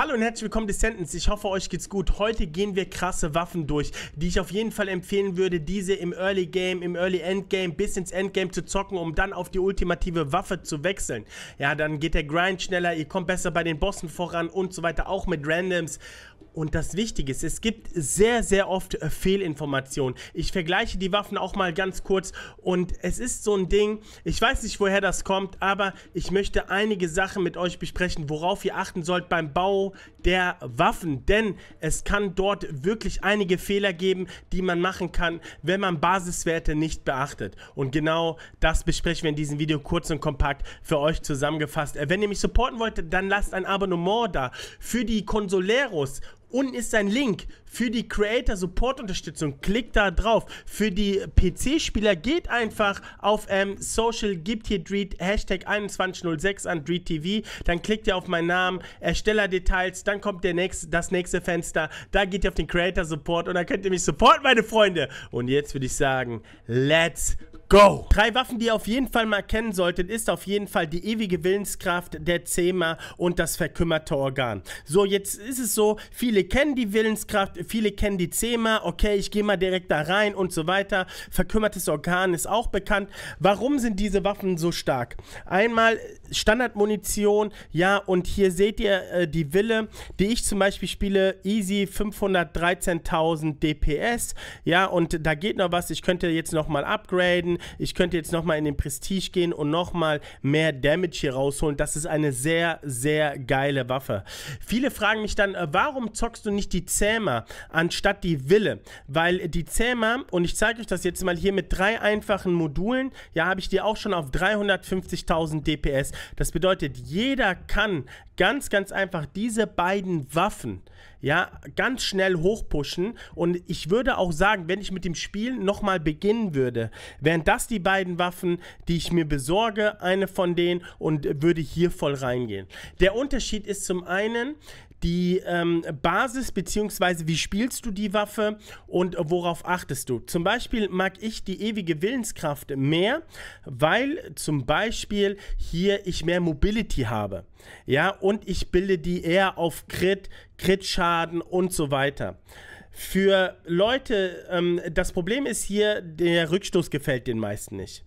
Hallo und herzlich willkommen Descendants, ich hoffe euch geht's gut. Heute gehen wir krasse Waffen durch, die ich auf jeden Fall empfehlen würde, diese im Early Game, im Early End Game bis ins Endgame zu zocken, um dann auf die ultimative Waffe zu wechseln. Ja, dann geht der Grind schneller, ihr kommt besser bei den Bossen voran und so weiter, auch mit Randoms und das Wichtige ist, es gibt sehr, sehr oft äh, Fehlinformationen. Ich vergleiche die Waffen auch mal ganz kurz und es ist so ein Ding, ich weiß nicht, woher das kommt, aber ich möchte einige Sachen mit euch besprechen, worauf ihr achten sollt beim Bau der Waffen, denn es kann dort wirklich einige Fehler geben, die man machen kann, wenn man Basiswerte nicht beachtet. Und genau das besprechen wir in diesem Video kurz und kompakt für euch zusammengefasst. Äh, wenn ihr mich supporten wollt, dann lasst ein Abonnement da für die Consoleros Unten ist ein Link für die Creator Support Unterstützung. Klickt da drauf. Für die PC-Spieler geht einfach auf ähm, Social, gibt hier Dreed, Hashtag 2106 an Dreed TV. Dann klickt ihr auf meinen Namen, Erstellerdetails. Dann kommt der nächste, das nächste Fenster. Da geht ihr auf den Creator Support und da könnt ihr mich supporten, meine Freunde. Und jetzt würde ich sagen, let's Go! Drei Waffen, die ihr auf jeden Fall mal kennen solltet, ist auf jeden Fall die ewige Willenskraft, der Zema und das verkümmerte Organ. So, jetzt ist es so, viele kennen die Willenskraft, viele kennen die Zema, okay, ich gehe mal direkt da rein und so weiter. Verkümmertes Organ ist auch bekannt. Warum sind diese Waffen so stark? Einmal Standardmunition, ja, und hier seht ihr äh, die Wille, die ich zum Beispiel spiele, easy 513.000 DPS, ja, und da geht noch was, ich könnte jetzt nochmal upgraden, ich könnte jetzt nochmal in den Prestige gehen und nochmal mehr Damage hier rausholen. Das ist eine sehr, sehr geile Waffe. Viele fragen mich dann, äh, warum zockst du nicht die Zähmer anstatt die Wille? Weil die Zähmer, und ich zeige euch das jetzt mal hier mit drei einfachen Modulen, ja, habe ich die auch schon auf 350.000 DPS. Das bedeutet, jeder kann ganz, ganz einfach diese beiden Waffen, ja, ganz schnell hochpushen. Und ich würde auch sagen, wenn ich mit dem Spiel nochmal beginnen würde, wären das die beiden Waffen, die ich mir besorge, eine von denen, und würde hier voll reingehen. Der Unterschied ist zum einen, die ähm, Basis beziehungsweise wie spielst du die Waffe und worauf achtest du. Zum Beispiel mag ich die ewige Willenskraft mehr, weil zum Beispiel hier ich mehr Mobility habe. Ja, und ich bilde die eher auf Crit, Crit-Schaden und so weiter für Leute, ähm, das Problem ist hier, der Rückstoß gefällt den meisten nicht.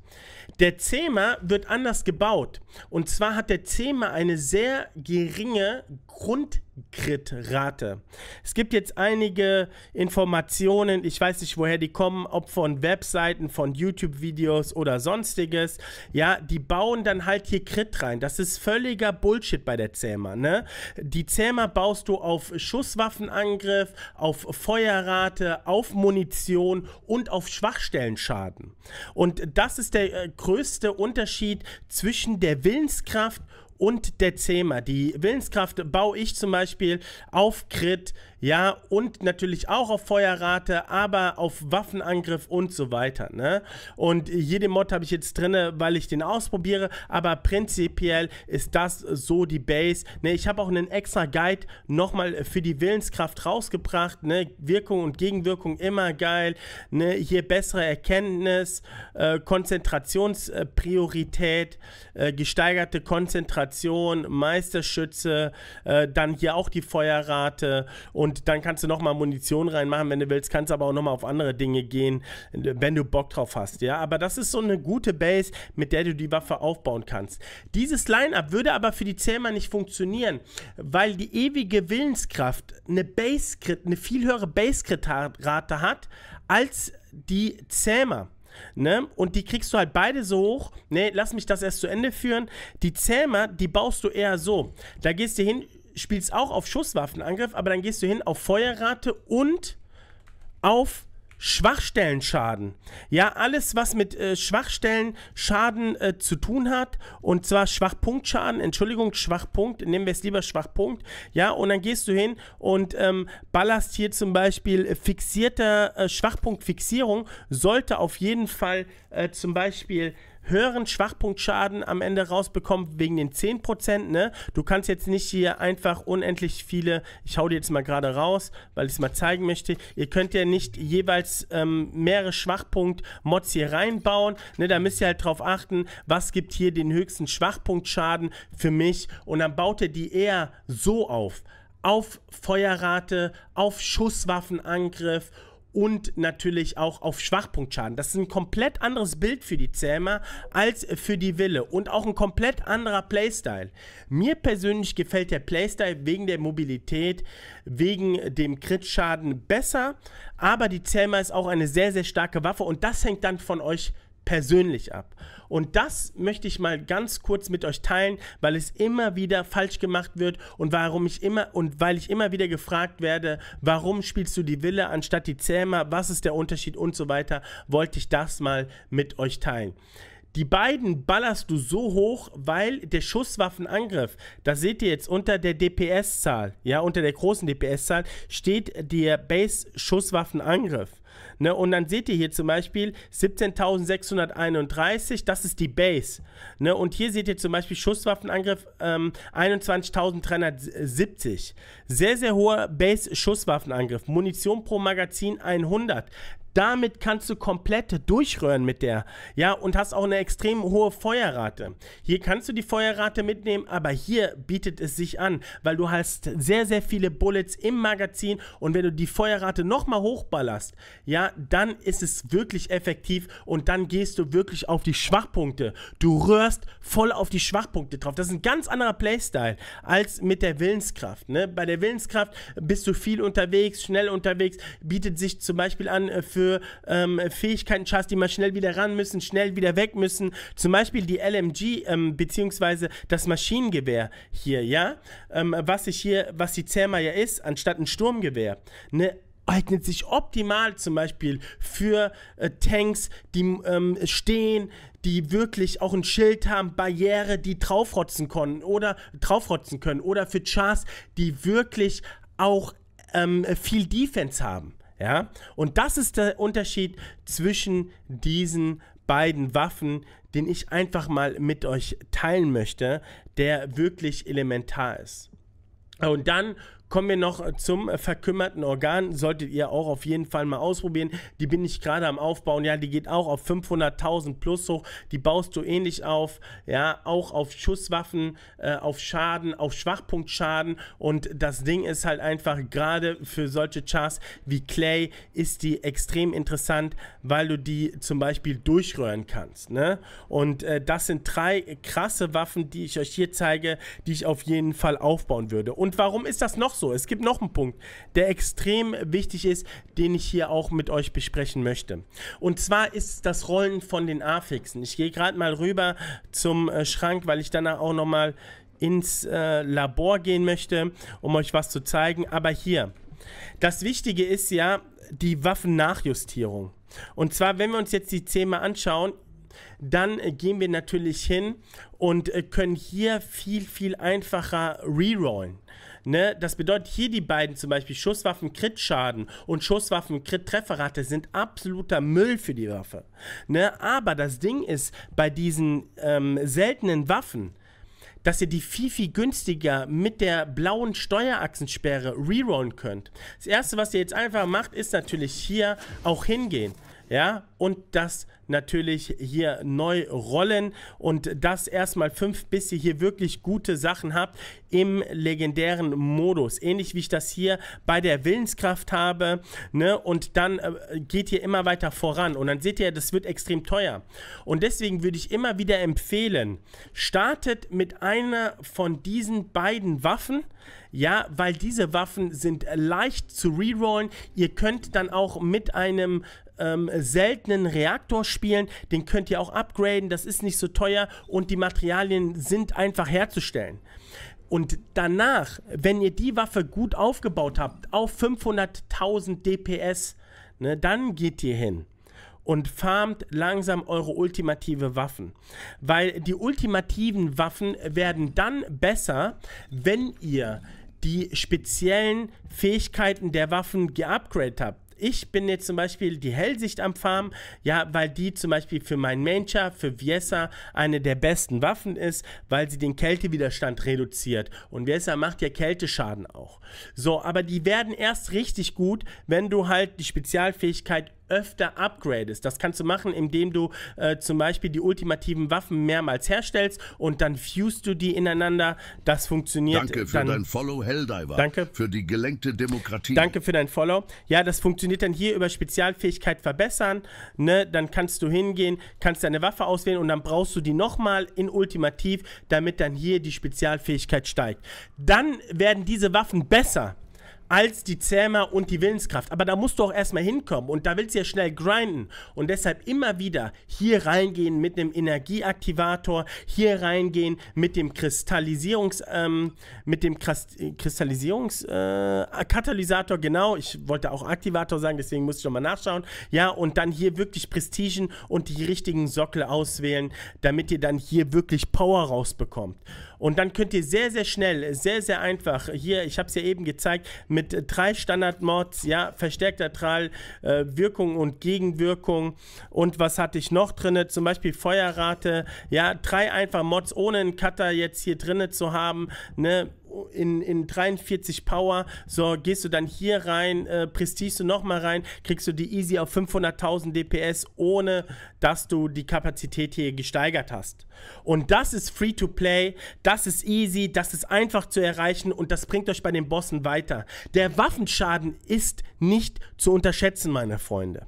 Der Zähmer wird anders gebaut. Und zwar hat der Zähmer eine sehr geringe Grundkrit-Rate. Es gibt jetzt einige Informationen, ich weiß nicht, woher die kommen, ob von Webseiten, von YouTube-Videos oder sonstiges. Ja, die bauen dann halt hier Crit rein. Das ist völliger Bullshit bei der Zähmer. Ne? Die Zähmer baust du auf Schusswaffenangriff, auf Feuerrate, auf Munition und auf Schwachstellenschaden. Und das ist der der äh, größte Unterschied zwischen der Willenskraft und der Zähmer. Die Willenskraft baue ich zum Beispiel auf Crit, ja, und natürlich auch auf Feuerrate, aber auf Waffenangriff und so weiter, ne? Und jede Mod habe ich jetzt drin, weil ich den ausprobiere, aber prinzipiell ist das so die Base, ne? Ich habe auch einen extra Guide nochmal für die Willenskraft rausgebracht, ne? Wirkung und Gegenwirkung immer geil, ne? Hier bessere Erkenntnis, äh, Konzentrationspriorität, äh, äh, gesteigerte Konzentration, Motivation, Meisterschütze, äh, dann hier auch die Feuerrate und dann kannst du nochmal Munition reinmachen, wenn du willst, kannst aber auch nochmal auf andere Dinge gehen, wenn du Bock drauf hast, ja. Aber das ist so eine gute Base, mit der du die Waffe aufbauen kannst. Dieses Line-Up würde aber für die Zähmer nicht funktionieren, weil die ewige Willenskraft eine Base, eine viel höhere Base-Rate hat als die Zähmer. Ne? Und die kriegst du halt beide so hoch. Ne, lass mich das erst zu Ende führen. Die Zähmer, die baust du eher so. Da gehst du hin, spielst auch auf Schusswaffenangriff, aber dann gehst du hin auf Feuerrate und auf Schwachstellenschaden. Ja, alles, was mit äh, Schwachstellenschaden äh, zu tun hat, und zwar Schwachpunktschaden, Entschuldigung, Schwachpunkt, nehmen wir es lieber Schwachpunkt, ja, und dann gehst du hin und ähm, ballerst hier zum Beispiel äh, fixierter äh, Schwachpunktfixierung, sollte auf jeden Fall äh, zum Beispiel höheren Schwachpunktschaden am Ende rausbekommt wegen den 10%. Ne? Du kannst jetzt nicht hier einfach unendlich viele, ich hau dir jetzt mal gerade raus, weil ich es mal zeigen möchte. Ihr könnt ja nicht jeweils ähm, mehrere Schwachpunkt-Mods hier reinbauen. Ne? Da müsst ihr halt drauf achten, was gibt hier den höchsten Schwachpunktschaden für mich. Und dann baut ihr die eher so auf. Auf Feuerrate, auf Schusswaffenangriff und natürlich auch auf Schwachpunktschaden. Das ist ein komplett anderes Bild für die Zähmer als für die Wille und auch ein komplett anderer Playstyle. Mir persönlich gefällt der Playstyle wegen der Mobilität, wegen dem Crit-Schaden besser, aber die Zähmer ist auch eine sehr, sehr starke Waffe und das hängt dann von euch persönlich ab. Und das möchte ich mal ganz kurz mit euch teilen, weil es immer wieder falsch gemacht wird und warum ich immer und weil ich immer wieder gefragt werde, warum spielst du die Wille anstatt die Zähmer, was ist der Unterschied und so weiter, wollte ich das mal mit euch teilen. Die beiden ballerst du so hoch, weil der Schusswaffenangriff, das seht ihr jetzt unter der DPS-Zahl, ja, unter der großen DPS-Zahl steht der Base-Schusswaffenangriff. Ne? Und dann seht ihr hier zum Beispiel 17.631, das ist die Base. Ne? Und hier seht ihr zum Beispiel Schusswaffenangriff ähm, 21.370. Sehr, sehr hoher Base-Schusswaffenangriff. Munition pro Magazin 100. Damit kannst du komplett durchröhren mit der, ja, und hast auch eine extrem hohe Feuerrate. Hier kannst du die Feuerrate mitnehmen, aber hier bietet es sich an, weil du hast sehr, sehr viele Bullets im Magazin und wenn du die Feuerrate nochmal hochballerst, ja, dann ist es wirklich effektiv und dann gehst du wirklich auf die Schwachpunkte. Du rührst voll auf die Schwachpunkte drauf. Das ist ein ganz anderer Playstyle als mit der Willenskraft. Ne? Bei der Willenskraft bist du viel unterwegs, schnell unterwegs, bietet sich zum Beispiel an äh, für für ähm, Fähigkeiten Chars, die man schnell wieder ran müssen, schnell wieder weg müssen. Zum Beispiel die LMG, ähm, beziehungsweise das Maschinengewehr hier, ja? Ähm, was ich hier, was die Zermeier ist, anstatt ein Sturmgewehr. Ne? eignet sich optimal zum Beispiel für äh, Tanks, die ähm, stehen, die wirklich auch ein Schild haben, Barriere, die draufrotzen können oder draufrotzen können oder für Chars, die wirklich auch ähm, viel Defense haben. Ja? Und das ist der Unterschied zwischen diesen beiden Waffen, den ich einfach mal mit euch teilen möchte, der wirklich elementar ist. Und dann Kommen wir noch äh, zum äh, verkümmerten Organ. Solltet ihr auch auf jeden Fall mal ausprobieren. Die bin ich gerade am Aufbauen. Ja, die geht auch auf 500.000 plus hoch. Die baust du ähnlich auf. Ja, auch auf Schusswaffen, äh, auf Schaden, auf Schwachpunktschaden. Und das Ding ist halt einfach gerade für solche Chars wie Clay ist die extrem interessant, weil du die zum Beispiel durchröhren kannst. Ne? Und äh, das sind drei krasse Waffen, die ich euch hier zeige, die ich auf jeden Fall aufbauen würde. Und warum ist das noch so? so. Es gibt noch einen Punkt, der extrem wichtig ist, den ich hier auch mit euch besprechen möchte. Und zwar ist das Rollen von den Affixen. Ich gehe gerade mal rüber zum äh, Schrank, weil ich danach auch nochmal ins äh, Labor gehen möchte, um euch was zu zeigen. Aber hier, das Wichtige ist ja die Waffennachjustierung. Und zwar, wenn wir uns jetzt die 10 mal anschauen, dann äh, gehen wir natürlich hin und äh, können hier viel, viel einfacher rerollen. Ne? Das bedeutet hier die beiden zum Beispiel Schusswaffen-Crit-Schaden und Schusswaffen-Crit-Trefferrate sind absoluter Müll für die Waffe. Ne? Aber das Ding ist, bei diesen ähm, seltenen Waffen, dass ihr die viel, viel günstiger mit der blauen Steuerachsensperre rerollen könnt. Das erste, was ihr jetzt einfach macht, ist natürlich hier auch hingehen ja, und das natürlich hier neu rollen und das erstmal fünf, bis ihr hier wirklich gute Sachen habt im legendären Modus. Ähnlich wie ich das hier bei der Willenskraft habe, ne, und dann äh, geht ihr immer weiter voran und dann seht ihr, das wird extrem teuer. Und deswegen würde ich immer wieder empfehlen, startet mit einer von diesen beiden Waffen, ja, weil diese Waffen sind leicht zu rerollen. Ihr könnt dann auch mit einem ähm, seltenen spielen. Den könnt ihr auch upgraden, das ist nicht so teuer und die Materialien sind einfach herzustellen. Und danach, wenn ihr die Waffe gut aufgebaut habt, auf 500.000 DPS, ne, dann geht ihr hin und farmt langsam eure ultimative Waffen. Weil die ultimativen Waffen werden dann besser, wenn ihr die speziellen Fähigkeiten der Waffen geupgradet habt ich bin jetzt zum Beispiel die Hellsicht am Farm, ja, weil die zum Beispiel für meinen Mancher, für Viesa eine der besten Waffen ist, weil sie den Kältewiderstand reduziert. Und Viesa macht ja Kälteschaden auch. So, aber die werden erst richtig gut, wenn du halt die Spezialfähigkeit öfter upgradest. Das kannst du machen, indem du äh, zum Beispiel die ultimativen Waffen mehrmals herstellst und dann fusest du die ineinander. Das funktioniert. Danke für dann, dein Follow, Helldiver. Danke. Für die gelenkte Demokratie. Danke für dein Follow. Ja, das funktioniert dann hier über Spezialfähigkeit verbessern. Ne? Dann kannst du hingehen, kannst deine Waffe auswählen und dann brauchst du die nochmal in ultimativ, damit dann hier die Spezialfähigkeit steigt. Dann werden diese Waffen besser als die Zähmer und die Willenskraft. Aber da musst du auch erstmal hinkommen und da willst du ja schnell grinden. Und deshalb immer wieder hier reingehen mit einem Energieaktivator, hier reingehen mit dem Kristallisierungs, ähm, mit dem Kristallisierungskatalysator, äh, genau. Ich wollte auch Aktivator sagen, deswegen muss ich nochmal nachschauen. Ja, und dann hier wirklich Prestigen und die richtigen Sockel auswählen, damit ihr dann hier wirklich Power rausbekommt. Und dann könnt ihr sehr, sehr schnell, sehr, sehr einfach, hier, ich habe es ja eben gezeigt, mit mit drei Standard-Mods, ja, verstärkter Tral, äh, Wirkung und Gegenwirkung. Und was hatte ich noch drin, Zum Beispiel Feuerrate, ja, drei einfach Mods ohne einen Cutter jetzt hier drin zu haben, ne? in, in 43 Power, so gehst du dann hier rein, äh, prestigst du nochmal rein, kriegst du die easy auf 500.000 DPS, ohne dass du die Kapazität hier gesteigert hast. Und das ist free to play, das ist easy, das ist einfach zu erreichen und das bringt euch bei den Bossen weiter. Der Waffenschaden ist nicht zu unterschätzen, meine Freunde.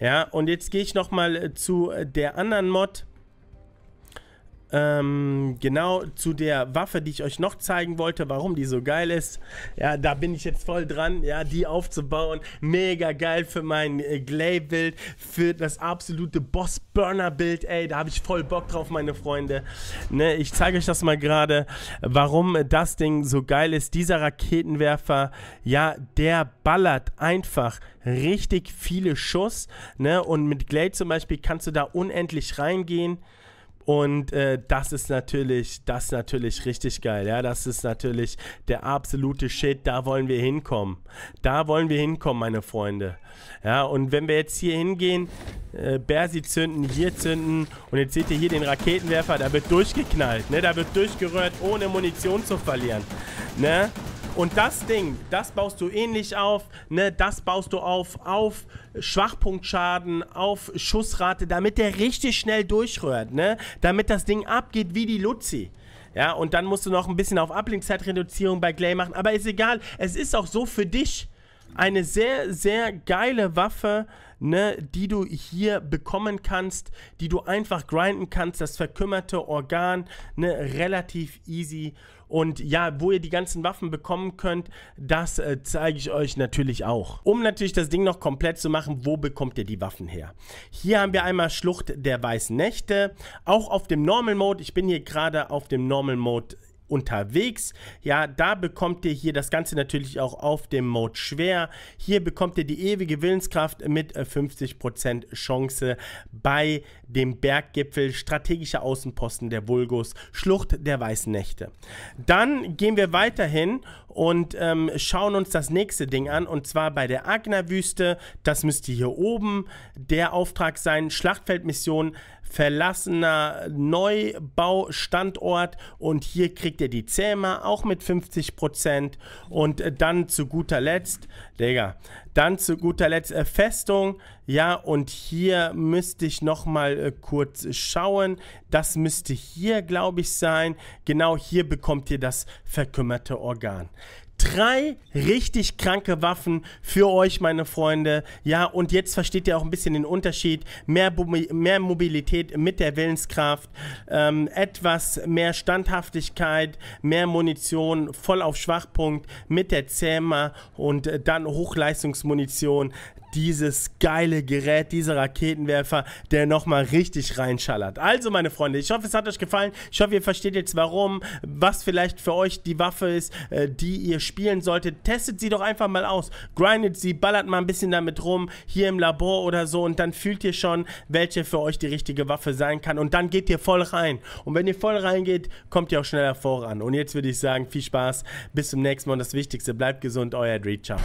Ja, und jetzt gehe ich nochmal äh, zu äh, der anderen Mod. Ähm, genau zu der Waffe, die ich euch noch zeigen wollte, warum die so geil ist. Ja, da bin ich jetzt voll dran, ja, die aufzubauen. Mega geil für mein äh, Glaive-Bild, für das absolute Boss-Burner-Bild. Ey, da habe ich voll Bock drauf, meine Freunde. Ne, ich zeige euch das mal gerade, warum das Ding so geil ist. Dieser Raketenwerfer, ja, der ballert einfach richtig viele Schuss. Ne? Und mit Glay zum Beispiel kannst du da unendlich reingehen. Und äh, das ist natürlich, das ist natürlich richtig geil. Ja, das ist natürlich der absolute Shit. Da wollen wir hinkommen. Da wollen wir hinkommen, meine Freunde. Ja, und wenn wir jetzt hier hingehen, äh, Bersi zünden, hier zünden und jetzt seht ihr hier den Raketenwerfer, da wird durchgeknallt, ne? Da wird durchgerührt, ohne Munition zu verlieren. Ne? Und das Ding, das baust du ähnlich auf, ne? Das baust du auf, auf Schwachpunktschaden, auf Schussrate, damit der richtig schnell durchrührt, ne? Damit das Ding abgeht wie die Luzi. Ja, und dann musst du noch ein bisschen auf uplink bei Glay machen. Aber ist egal, es ist auch so für dich eine sehr, sehr geile Waffe, ne, die du hier bekommen kannst, die du einfach grinden kannst, das verkümmerte Organ, ne, relativ easy und ja, wo ihr die ganzen Waffen bekommen könnt, das äh, zeige ich euch natürlich auch. Um natürlich das Ding noch komplett zu machen, wo bekommt ihr die Waffen her? Hier haben wir einmal Schlucht der Weißen Nächte, auch auf dem Normal Mode. Ich bin hier gerade auf dem Normal Mode unterwegs. Ja, da bekommt ihr hier das Ganze natürlich auch auf dem Mode schwer. Hier bekommt ihr die ewige Willenskraft mit 50% äh, Chance bei dem Berggipfel, strategischer Außenposten der Vulgus, Schlucht der Weißen Nächte. Dann gehen wir weiterhin und ähm, schauen uns das nächste Ding an und zwar bei der Agnerwüste. Das müsste hier oben der Auftrag sein, Schlachtfeldmission verlassener Neubaustandort und hier kriegt ihr die Zähmer auch mit 50% Prozent und äh, dann zu guter Letzt, Digga, dann zu guter Letzt äh, Festung ja, und hier müsste ich nochmal äh, kurz schauen. Das müsste hier, glaube ich, sein. Genau hier bekommt ihr das verkümmerte Organ drei richtig kranke Waffen für euch, meine Freunde. Ja, und jetzt versteht ihr auch ein bisschen den Unterschied. Mehr, Bo mehr Mobilität mit der Willenskraft, ähm, etwas mehr Standhaftigkeit, mehr Munition, voll auf Schwachpunkt mit der Zähmer und äh, dann Hochleistungsmunition dieses geile Gerät, dieser Raketenwerfer, der nochmal richtig reinschallert. Also, meine Freunde, ich hoffe, es hat euch gefallen. Ich hoffe, ihr versteht jetzt, warum, was vielleicht für euch die Waffe ist, äh, die ihr spielen solltet. Testet sie doch einfach mal aus. Grindet sie, ballert mal ein bisschen damit rum, hier im Labor oder so, und dann fühlt ihr schon, welche für euch die richtige Waffe sein kann. Und dann geht ihr voll rein. Und wenn ihr voll reingeht, kommt ihr auch schneller voran. Und jetzt würde ich sagen, viel Spaß, bis zum nächsten Mal. Und das Wichtigste, bleibt gesund, euer Dreed. Ciao.